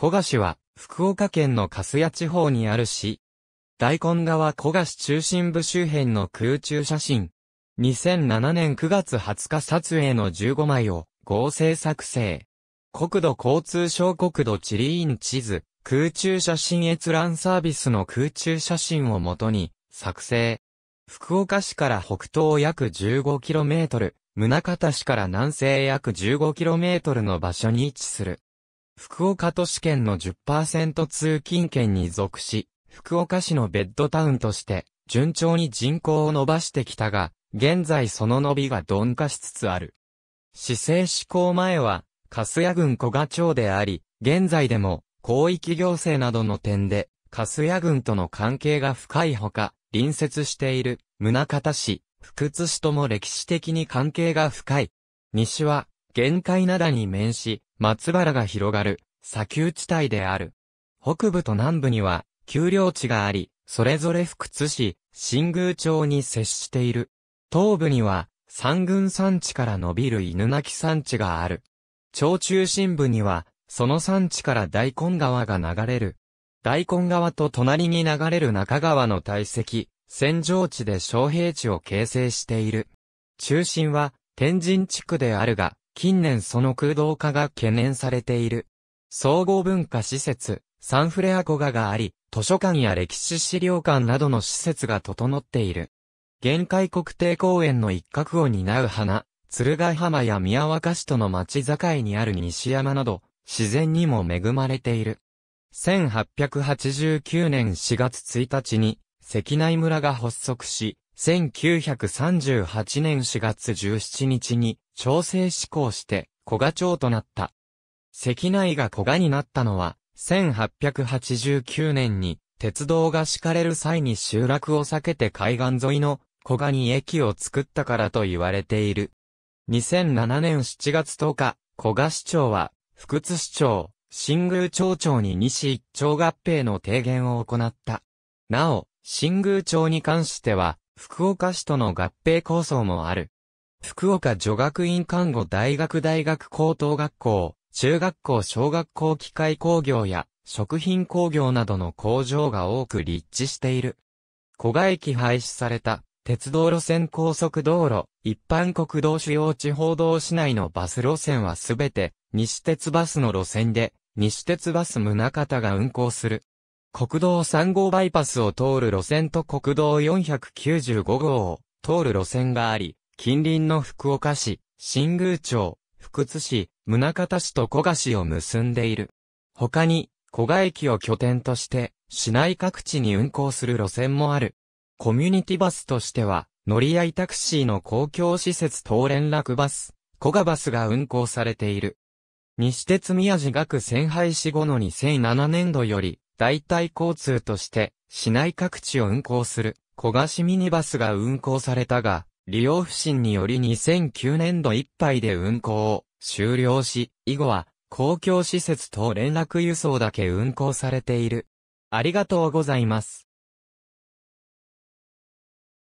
古賀市は、福岡県の粕谷地方にある市。大根川古賀市中心部周辺の空中写真。2007年9月20日撮影の15枚を合成作成。国土交通省国土地理院地図、空中写真閲覧サービスの空中写真をもとに作成。福岡市から北東約 15km、宗方市から南西約 15km の場所に位置する。福岡都市圏の10%通勤圏に属し、福岡市のベッドタウンとして、順調に人口を伸ばしてきたが、現在その伸びが鈍化しつつある。市政施行前は、粕谷郡古賀町であり、現在でも、広域行政などの点で、粕谷郡との関係が深いほか、隣接している、宗方市、福津市とも歴史的に関係が深い。西は、玄界灘に面し、松原が広がる砂丘地帯である。北部と南部には丘陵地があり、それぞれ福津市、新宮町に接している。東部には三軍山地から伸びる犬鳴山地がある。町中心部には、その山地から大根川が流れる。大根川と隣に流れる中川の堆積、戦場地で小平地を形成している。中心は天神地区であるが、近年その空洞化が懸念されている。総合文化施設、サンフレアコガがあり、図書館や歴史資料館などの施設が整っている。限界国定公園の一角を担う花、鶴ヶ浜や宮若市との町境にある西山など、自然にも恵まれている。1889年4月1日に、関内村が発足し、1938年4月17日に、調整志向して、古賀町となった。関内が古賀になったのは、1889年に、鉄道が敷かれる際に集落を避けて海岸沿いの古賀に駅を作ったからと言われている。2007年7月10日、古賀市長は、福津市長、新宮町長に西一町合併の提言を行った。なお、新宮町に関しては、福岡市との合併構想もある。福岡女学院看護大学大学高等学校、中学校小学校機械工業や食品工業などの工場が多く立地している。古賀駅廃止された鉄道路線高速道路、一般国道主要地方道市内のバス路線はすべて西鉄バスの路線で西鉄バス宗方が運行する。国道3号バイパスを通る路線と国道495号を通る路線があり、近隣の福岡市、新宮町、福津市、宗方市と古賀市を結んでいる。他に、古賀駅を拠点として、市内各地に運行する路線もある。コミュニティバスとしては、乗り合いタクシーの公共施設等連絡バス、古賀バスが運行されている。西鉄宮地学戦廃市後の2007年度より、代替交通として、市内各地を運行する、小賀市ミニバスが運行されたが、利用不振により2009年度いっぱいで運行を終了し、以後は公共施設等連絡輸送だけ運行されている。ありがとうございます。